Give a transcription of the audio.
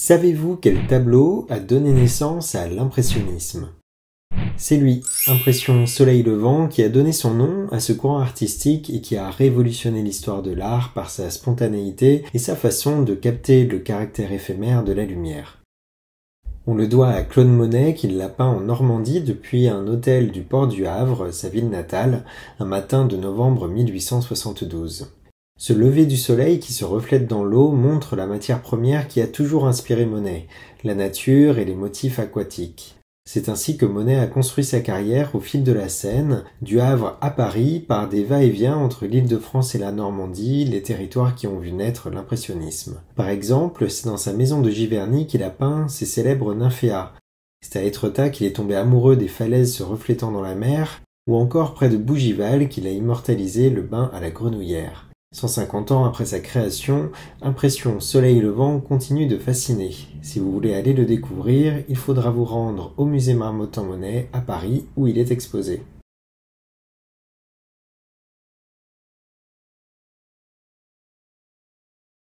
Savez-vous quel tableau a donné naissance à l'impressionnisme C'est lui, Impression Soleil Levant, qui a donné son nom à ce courant artistique et qui a révolutionné l'histoire de l'art par sa spontanéité et sa façon de capter le caractère éphémère de la lumière. On le doit à Claude Monet qui l'a peint en Normandie depuis un hôtel du port du Havre, sa ville natale, un matin de novembre 1872. Ce lever du soleil qui se reflète dans l'eau montre la matière première qui a toujours inspiré Monet, la nature et les motifs aquatiques. C'est ainsi que Monet a construit sa carrière au fil de la Seine, du Havre à Paris, par des va-et-vient entre l'île de France et la Normandie, les territoires qui ont vu naître l'impressionnisme. Par exemple, c'est dans sa maison de Giverny qu'il a peint ses célèbres nymphéas. C'est à Étretat qu'il est tombé amoureux des falaises se reflétant dans la mer, ou encore près de Bougival qu'il a immortalisé le bain à la grenouillère. Cent cinquante ans après sa création, Impression Soleil Levant continue de fasciner. Si vous voulez aller le découvrir, il faudra vous rendre au musée Marmottan-Monet à Paris où il est exposé.